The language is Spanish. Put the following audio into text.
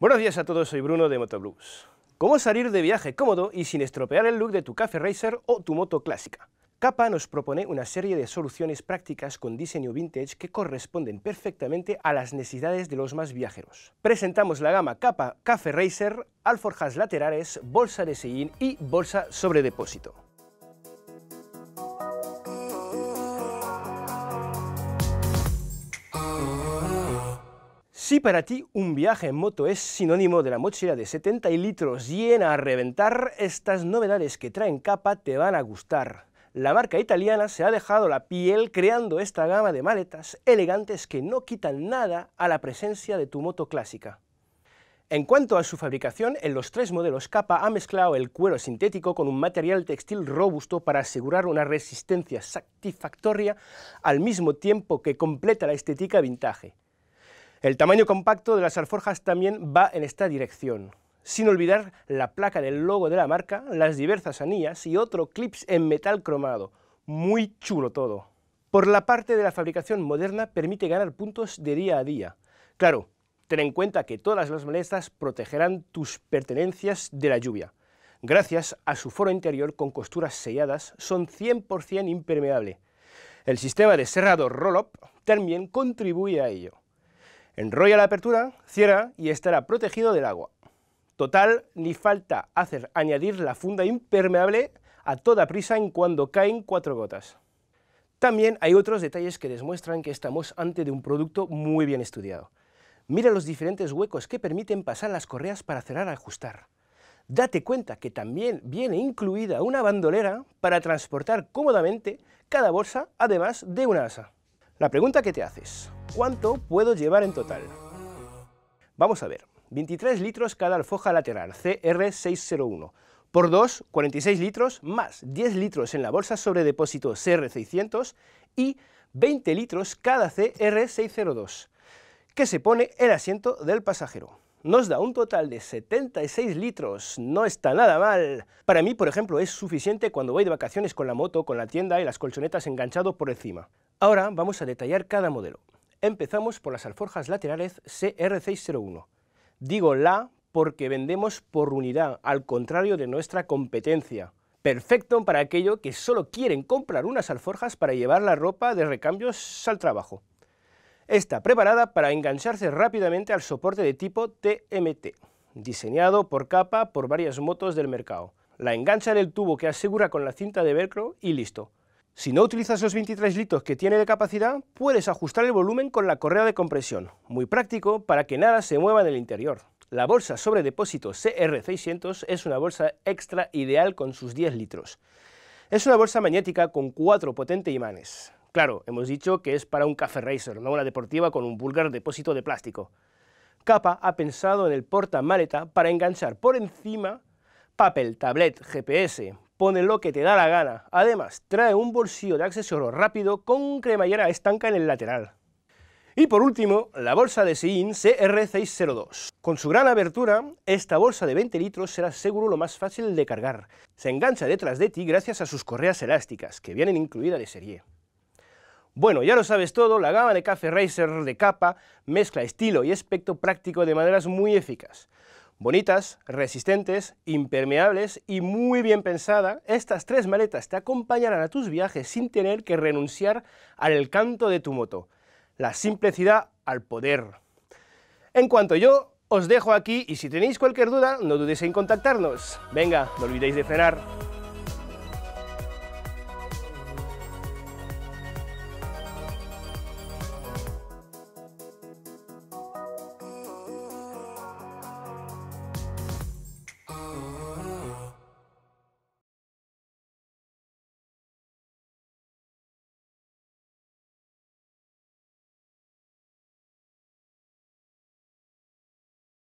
Buenos días a todos, soy Bruno de Motoblues. ¿Cómo salir de viaje cómodo y sin estropear el look de tu café Racer o tu moto clásica? Kappa nos propone una serie de soluciones prácticas con diseño vintage que corresponden perfectamente a las necesidades de los más viajeros. Presentamos la gama Kappa Café Racer, alforjas laterales, bolsa de sellín y bolsa sobre depósito. Si para ti un viaje en moto es sinónimo de la mochila de 70 litros llena a reventar, estas novedades que traen capa te van a gustar. La marca italiana se ha dejado la piel creando esta gama de maletas elegantes que no quitan nada a la presencia de tu moto clásica. En cuanto a su fabricación, en los tres modelos Capa ha mezclado el cuero sintético con un material textil robusto para asegurar una resistencia satisfactoria al mismo tiempo que completa la estética vintage. El tamaño compacto de las alforjas también va en esta dirección, sin olvidar la placa del logo de la marca, las diversas anillas y otro clips en metal cromado. Muy chulo todo. Por la parte de la fabricación moderna permite ganar puntos de día a día. Claro, ten en cuenta que todas las malezas protegerán tus pertenencias de la lluvia. Gracias a su foro interior con costuras selladas, son 100% impermeable. El sistema de cerrado roll-up también contribuye a ello. Enrolla la apertura, cierra y estará protegido del agua. Total, ni falta hacer añadir la funda impermeable a toda prisa en cuando caen cuatro gotas. También hay otros detalles que demuestran que estamos ante de un producto muy bien estudiado. Mira los diferentes huecos que permiten pasar las correas para cerrar y ajustar. Date cuenta que también viene incluida una bandolera para transportar cómodamente cada bolsa, además de una asa. La pregunta que te haces, ¿cuánto puedo llevar en total? Vamos a ver, 23 litros cada alfoja lateral CR601, por 2, 46 litros, más 10 litros en la bolsa sobre depósito CR600 y 20 litros cada CR602, que se pone el asiento del pasajero. Nos da un total de 76 litros, no está nada mal. Para mí, por ejemplo, es suficiente cuando voy de vacaciones con la moto, con la tienda y las colchonetas enganchado por encima. Ahora vamos a detallar cada modelo. Empezamos por las alforjas laterales CR601. Digo la porque vendemos por unidad, al contrario de nuestra competencia. Perfecto para aquello que solo quieren comprar unas alforjas para llevar la ropa de recambios al trabajo. Está preparada para engancharse rápidamente al soporte de tipo TMT, diseñado por capa por varias motos del mercado. La engancha en el tubo que asegura con la cinta de velcro y listo. Si no utilizas los 23 litros que tiene de capacidad, puedes ajustar el volumen con la correa de compresión, muy práctico para que nada se mueva en el interior. La bolsa sobre depósito CR600 es una bolsa extra ideal con sus 10 litros. Es una bolsa magnética con cuatro potentes imanes. Claro, hemos dicho que es para un café racer, no una deportiva con un vulgar depósito de plástico. Capa ha pensado en el porta maleta para enganchar por encima papel, tablet, GPS, pone lo que te da la gana. Además, trae un bolsillo de accesorio rápido con cremallera estanca en el lateral. Y por último, la bolsa de Sein CR602. Con su gran abertura, esta bolsa de 20 litros será seguro lo más fácil de cargar. Se engancha detrás de ti gracias a sus correas elásticas, que vienen incluidas de serie. Bueno, ya lo sabes todo, la gama de Cafe Racer de capa mezcla estilo y aspecto práctico de maneras muy eficaces. Bonitas, resistentes, impermeables y muy bien pensada, estas tres maletas te acompañarán a tus viajes sin tener que renunciar al canto de tu moto. La simplicidad al poder. En cuanto yo, os dejo aquí y si tenéis cualquier duda, no dudéis en contactarnos. Venga, no olvidéis de frenar.